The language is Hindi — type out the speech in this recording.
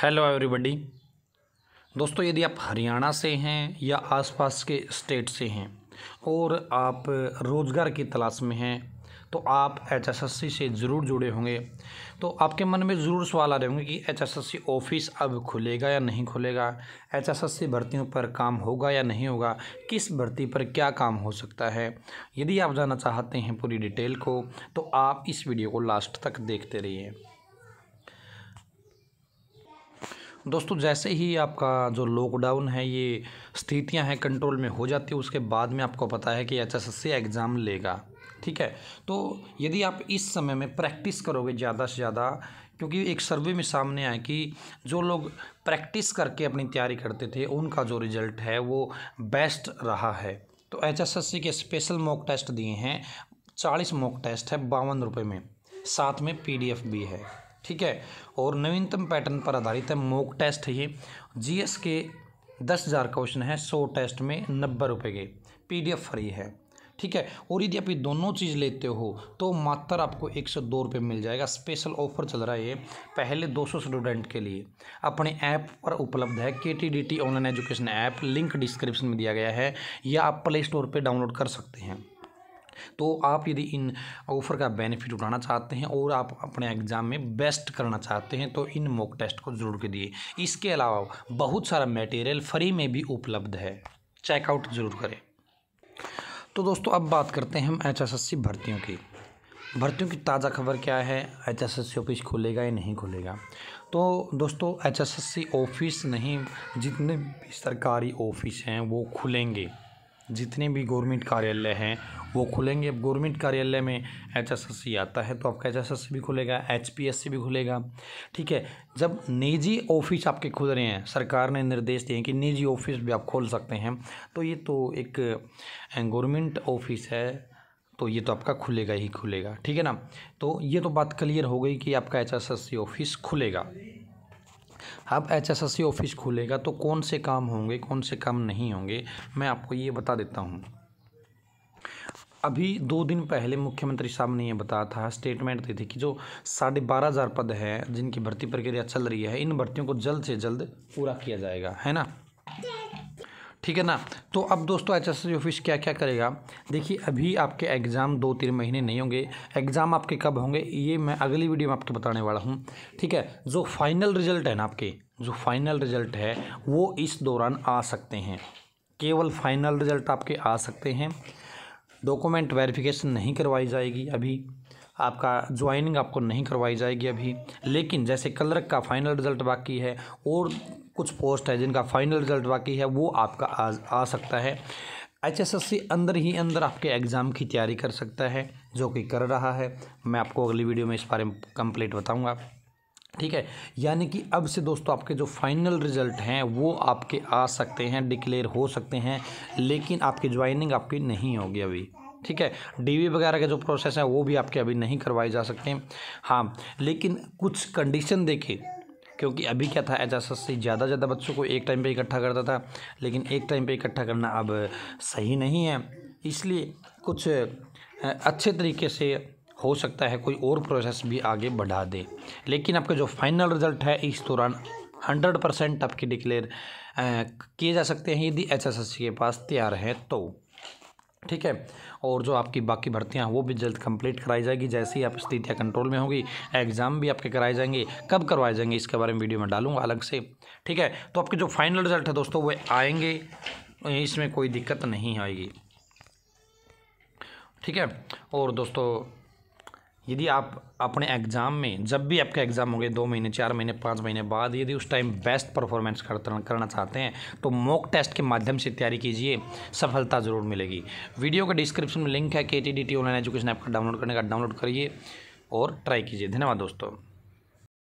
हेलो एवरीबॉडी दोस्तों यदि आप हरियाणा से हैं या आसपास के स्टेट से हैं और आप रोज़गार की तलाश में हैं तो आप एचएसएससी से ज़रूर जुड़े होंगे तो आपके मन में ज़रूर सवाल आ रहे होंगे कि एचएसएससी ऑफिस अब खुलेगा या नहीं खुलेगा एचएसएससी भर्तियों पर काम होगा या नहीं होगा किस भर्ती पर क्या काम हो सकता है यदि आप जानना चाहते हैं पूरी डिटेल को तो आप इस वीडियो को लास्ट तक देखते रहिए दोस्तों जैसे ही आपका जो लॉकडाउन है ये स्थितियां हैं कंट्रोल में हो जाती है उसके बाद में आपको पता है कि एच एस एग्ज़ाम लेगा ठीक है तो यदि आप इस समय में प्रैक्टिस करोगे ज़्यादा से ज़्यादा क्योंकि एक सर्वे में सामने आया कि जो लोग प्रैक्टिस करके अपनी तैयारी करते थे उनका जो रिज़ल्ट है वो बेस्ट रहा है तो एच के स्पेशल मॉक टेस्ट दिए हैं चालीस मॉक टेस्ट है बावन रुपये में साथ में पी भी है ठीक है और नवीनतम पैटर्न पर आधारित है मोक टेस्ट है ये जी के दस हज़ार क्वेश्चन है सौ टेस्ट में नब्बे रुपये के पीडीएफ फ्री है ठीक है और यदि आप ये दोनों चीज़ लेते हो तो मात्र आपको एक सौ दो रुपये मिल जाएगा स्पेशल ऑफर चल रहा है ये पहले दो सौ स्टूडेंट के लिए अपने ऐप पर उपलब्ध है K T D T online education app link description में दिया गया है या आप प्ले स्टोर पर डाउनलोड कर सकते हैं तो आप यदि इन ऑफ़र का बेनिफिट उठाना चाहते हैं और आप अपने एग्ज़ाम में बेस्ट करना चाहते हैं तो इन मॉक टेस्ट को ज़रूर दिए इसके अलावा बहुत सारा मटेरियल फ्री में भी उपलब्ध है चेकआउट ज़रूर करें तो दोस्तों अब बात करते हैं हम एच भर्तियों की भर्तियों की ताज़ा खबर क्या है एच ऑफिस खुलेगा या नहीं खुलेगा तो दोस्तों एच ऑफिस नहीं जितने भी सरकारी ऑफिस हैं वो खुलेंगे जितने भी गवर्नमेंट कार्यालय हैं वो खुलेंगे अब गवर्नमेंट कार्यालय में एच आता है तो आपका एच भी खुलेगा एच भी खुलेगा ठीक है जब निजी ऑफिस आपके खुल रहे हैं सरकार ने निर्देश दिए हैं कि निजी ऑफिस भी आप खोल सकते हैं तो ये तो एक गवर्नमेंट ऑफिस है तो ये तो आपका खुलेगा ही खुलेगा ठीक है ना तो ये तो बात क्लियर हो गई कि आपका एच ऑफिस खुलेगा अब एच ऑफिस खुलेगा तो कौन से काम होंगे कौन से काम नहीं होंगे मैं आपको ये बता देता हूँ अभी दो दिन पहले मुख्यमंत्री साहब ने ये बताया था स्टेटमेंट दी थी कि जो साढ़े बारह हज़ार पद हैं जिनकी भर्ती प्रक्रिया चल रही है इन भर्तियों को जल्द से जल्द पूरा किया जाएगा है ना ठीक है ना तो अब दोस्तों एच एस ऑफिस क्या क्या करेगा देखिए अभी आपके एग्ज़ाम दो तीन महीने नहीं होंगे एग्ज़ाम आपके कब होंगे ये मैं अगली वीडियो में आपको बताने वाला हूँ ठीक है जो फाइनल रिजल्ट है ना आपके जो फाइनल रिजल्ट है वो इस दौरान आ सकते हैं केवल फाइनल रिजल्ट आपके आ सकते हैं डॉक्यूमेंट वेरिफिकेशन नहीं करवाई जाएगी अभी आपका ज्वाइनिंग आपको नहीं करवाई जाएगी अभी लेकिन जैसे कलरक का फाइनल रिजल्ट बाकी है और कुछ पोस्ट है जिनका फाइनल रिजल्ट बाकी है वो आपका आ, आ सकता है एच अंदर ही अंदर आपके एग्ज़ाम की तैयारी कर सकता है जो कि कर रहा है मैं आपको अगली वीडियो में इस बारे में कंप्लीट बताऊंगा ठीक है यानी कि अब से दोस्तों आपके जो फाइनल रिजल्ट हैं वो आपके आ सकते हैं डिक्लेयर हो सकते हैं लेकिन आपकी ज्वाइनिंग आपकी नहीं होगी अभी ठीक है डीवी वगैरह के जो प्रोसेस हैं वो भी आपके अभी नहीं करवाए जा सकते हाँ लेकिन कुछ कंडीशन देखें क्योंकि अभी क्या था एच सी ज़्यादा ज़्यादा बच्चों को एक टाइम पे इकट्ठा करता था लेकिन एक टाइम पे इकट्ठा करना अब सही नहीं है इसलिए कुछ अच्छे तरीके से हो सकता है कोई और प्रोसेस भी आगे बढ़ा दे लेकिन आपका जो फाइनल रिज़ल्ट है इस दौरान हंड्रेड परसेंट आपके डिक्लेयर किए जा सकते हैं यदि एच के पास तैयार हैं तो ठीक है और जो आपकी बाकी भर्तियां वो भी जल्द कंप्लीट कराई जाएगी जैसे ही आप स्थितियाँ कंट्रोल में होगी एग्ज़ाम भी आपके कराए जाएंगे कब करवाए जाएंगे इसके बारे में वीडियो में डालूंगा अलग से ठीक है तो आपके जो फाइनल रिजल्ट है दोस्तों वो आएंगे इसमें कोई दिक्कत नहीं आएगी ठीक है और दोस्तों यदि आप अपने एग्ज़ाम में जब भी आपका एग्ज़ाम होंगे दो महीने चार महीने पाँच महीने बाद यदि उस टाइम बेस्ट परफॉर्मेंस करना चाहते हैं तो मॉक टेस्ट के माध्यम से तैयारी कीजिए सफलता ज़रूर मिलेगी वीडियो का डिस्क्रिप्शन में लिंक है K T D T online education app का डाउनलोड करने का डाउनलोड करिए और ट्राई कीजिए धन्यवाद दोस्तों